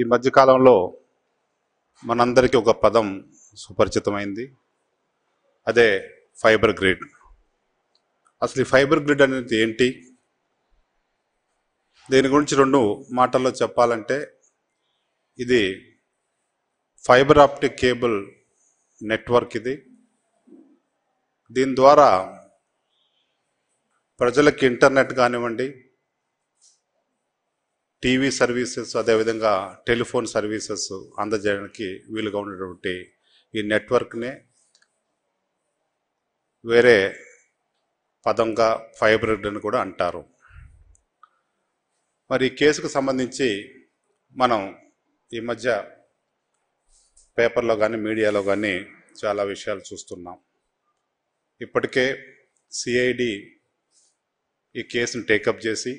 ఈ మధ్యకాలంలో మనందరికీ ఒక పదం సుపరిచితమైంది అదే ఫైబర్ గ్రిడ్ అసలు ఈ ఫైబర్ గ్రిడ్ అనేది ఏంటి దీని గురించి రెండు మాటల్లో చెప్పాలంటే ఇది ఫైబర్ ఆప్టిక్ కేబుల్ నెట్వర్క్ ఇది దీని ద్వారా ప్రజలకు ఇంటర్నెట్ కానివ్వండి టీవీ సర్వీసెస్ అదేవిధంగా టెలిఫోన్ సర్వీసెస్ అందజేయడానికి వీలుగా ఉన్నటువంటి ఈ నెట్వర్క్నే వేరే పదంగా ఫైబర్ అని కూడా అంటారు మరి ఈ కేసుకు సంబంధించి మనం ఈ మధ్య పేపర్లో కానీ మీడియాలో కానీ చాలా విషయాలు చూస్తున్నాం ఇప్పటికే సిఐడి ఈ కేసును టేకప్ చేసి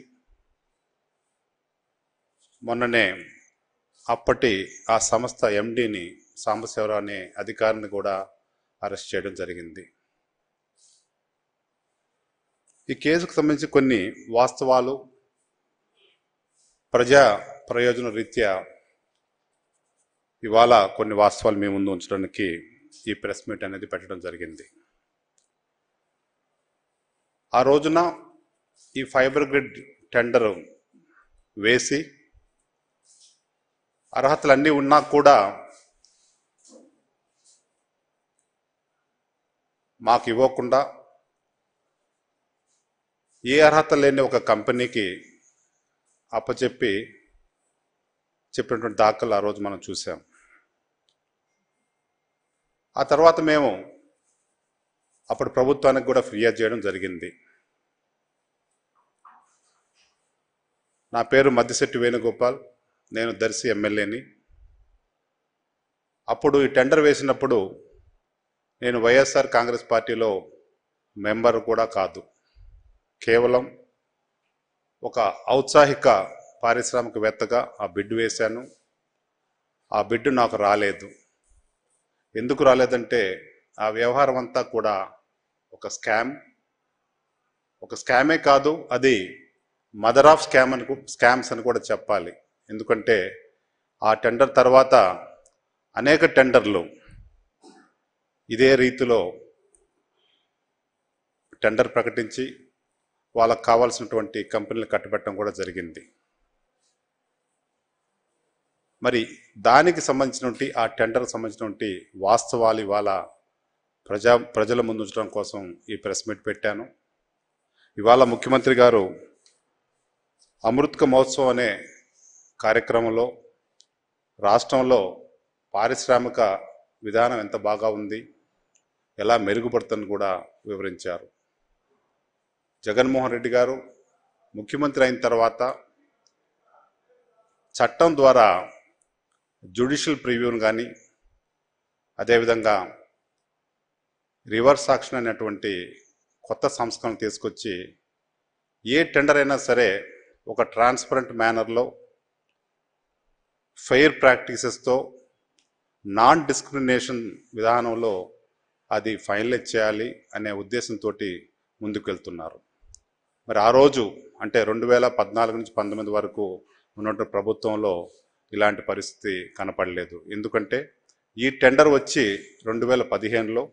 మొన్ననే అప్పటి ఆ సంస్థ ఎండిని సాంబశివరావు అనే అధికారిని కూడా అరెస్ట్ చేయడం జరిగింది ఈ కేసుకు సంబంధించి కొన్ని వాస్తవాలు ప్రజా ప్రయోజన రీత్యా ఇవాళ కొన్ని వాస్తవాలు మీ ముందు ఉంచడానికి ఈ ప్రెస్ మీట్ అనేది పెట్టడం జరిగింది ఆ రోజున ఈ ఫైబర్ గ్రిడ్ టెండర్ వేసి అర్హతలన్నీ ఉన్నా కూడా మాకు ఇవ్వకుండా ఏ అర్హత లేని ఒక కంపెనీకి అప్పచెప్పి చెప్పినటువంటి దాఖలు ఆ రోజు మనం చూసాం ఆ తర్వాత మేము అప్పుడు ప్రభుత్వానికి కూడా ఫిర్యాదు చేయడం జరిగింది నా పేరు మద్దిశెట్టి వేణుగోపాల్ నేను దర్శి ఎమ్మెల్యేని అప్పుడు ఈ టెండర్ వేసినప్పుడు నేను వైఎస్ఆర్ కాంగ్రెస్ పార్టీలో మెంబర్ కూడా కాదు కేవలం ఒక ఔత్సాహిక పారిశ్రామికవేత్తగా ఆ బిడ్డు వేశాను ఆ బిడ్డు నాకు రాలేదు ఎందుకు రాలేదంటే ఆ వ్యవహారం అంతా కూడా ఒక స్కామ్ ఒక స్కామే కాదు అది మదర్ ఆఫ్ స్కామ్ అని స్కామ్స్ అని కూడా చెప్పాలి ఎందుకంటే ఆ టెండర్ తర్వాత అనేక టెండర్లు ఇదే రీతిలో టెండర్ ప్రకటించి వాళ్ళకు కావాల్సినటువంటి కంపెనీలు కట్టబెట్టడం కూడా జరిగింది మరి దానికి సంబంధించినటువంటి ఆ టెండర్కి సంబంధించినటువంటి వాస్తవాలు ఇవాళ ప్రజా ప్రజల ముందుంచడం కోసం ఈ ప్రెస్ మీట్ పెట్టాను ఇవాళ ముఖ్యమంత్రి గారు అమృత్క మహోత్సవం అనే కార్యక్రమంలో రాష్ట్రంలో పారిశ్రామిక విధానం ఎంత బాగా ఉంది ఎలా మెరుగుపడుతుందని కూడా వివరించారు జగన్మోహన్ రెడ్డి గారు ముఖ్యమంత్రి అయిన తర్వాత చట్టం ద్వారా జ్యుడిషియల్ ప్రివ్యూను కానీ అదేవిధంగా రివర్స్ ఆక్షన్ అనేటువంటి కొత్త సంస్కరణ తీసుకొచ్చి ఏ టెండర్ అయినా సరే ఒక ట్రాన్స్పరెంట్ మేనర్లో ఫెయిర్ ప్రాక్టీసెస్తో నాన్ డిస్క్రిమినేషన్ విధానంలో అది ఫైనలైజ్ చేయాలి అనే ఉద్దేశంతో ముందుకు వెళ్తున్నారు మరి ఆ రోజు అంటే రెండు వేల పద్నాలుగు నుంచి పంతొమ్మిది వరకు ఉన్నటువంటి ప్రభుత్వంలో ఇలాంటి పరిస్థితి కనపడలేదు ఎందుకంటే ఈ టెండర్ వచ్చి రెండు వేల పదిహేనులో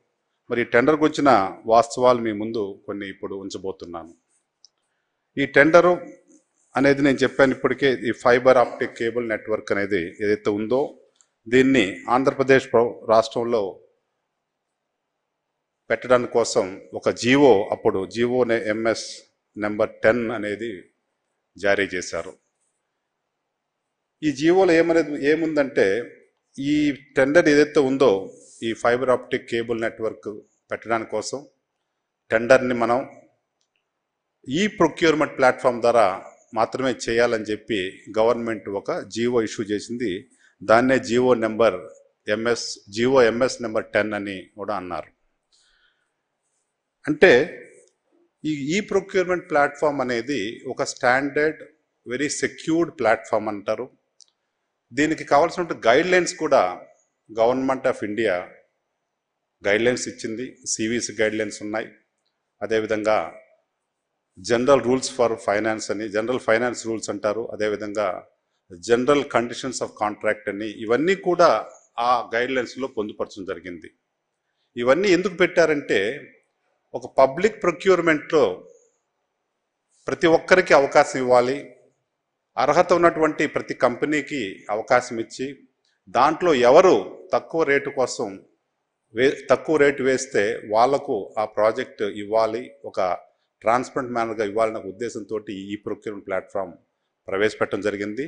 మరి ఈ టెండర్కి వచ్చిన వాస్తవాలు మీ ముందు కొన్ని ఇప్పుడు ఉంచబోతున్నాను ఈ టెండరు అనేది నేను చెప్పాను ఇప్పటికే ఈ ఫైబర్ ఆప్టిక్ కేబుల్ నెట్వర్క్ అనేది ఏదైతే ఉందో దీన్ని ఆంధ్రప్రదేశ్ రాష్ట్రంలో పెట్టడం కోసం ఒక జీవో అప్పుడు జీవో ఎంఎస్ నెంబర్ టెన్ అనేది జారీ చేశారు ఈ జీవోలో ఏమనేది ఏముందంటే ఈ టెండర్ ఏదైతే ఉందో ఈ ఫైబర్ ఆప్టిక్ కేబుల్ నెట్వర్క్ పెట్టడానికి కోసం టెండర్ని మనం ఈ ప్రొక్యూర్మెంట్ ప్లాట్ఫామ్ ద్వారా మాత్రమే చేయాలని చెప్పి గవర్నమెంట్ ఒక జీవో ఇష్యూ చేసింది దాన్నే GO number MS GO MS number ten అని కూడా అన్నారు అంటే ఈ ఈ ప్రొక్యూర్మెంట్ ప్లాట్ఫామ్ అనేది ఒక స్టాండర్డ్ వెరీ సెక్యూర్డ్ ప్లాట్ఫామ్ అంటారు దీనికి కావాల్సిన గైడ్ లైన్స్ కూడా government of India guidelines ఇచ్చింది సివిసి గైడ్ లైన్స్ ఉన్నాయి అదేవిధంగా జనరల్ రూల్స్ ఫర్ ఫైనాన్స్ అని జనరల్ ఫైనాన్స్ రూల్స్ అంటారు అదేవిధంగా జనరల్ కండిషన్స్ ఆఫ్ కాంట్రాక్ట్ అని ఇవన్నీ కూడా ఆ గైడ్లైన్స్లో పొందుపరచడం జరిగింది ఇవన్నీ ఎందుకు పెట్టారంటే ఒక పబ్లిక్ ప్రొక్యూర్మెంట్లో ప్రతి ఒక్కరికి అవకాశం ఇవ్వాలి అర్హత ఉన్నటువంటి ప్రతి కంపెనీకి అవకాశం ఇచ్చి దాంట్లో ఎవరు తక్కువ రేటు కోసం వే తక్కువ రేటు వేస్తే వాళ్లకు ఆ ప్రాజెక్ట్ ఇవ్వాలి ఒక ట్రాన్స్పరెంట్ మేనర్గా ఇవ్వాలనే ఉద్దేశంతో ఈ ప్రొక్యూర్మెంట్ ప్లాట్ఫామ్ ప్రవేశపెట్టడం జరిగింది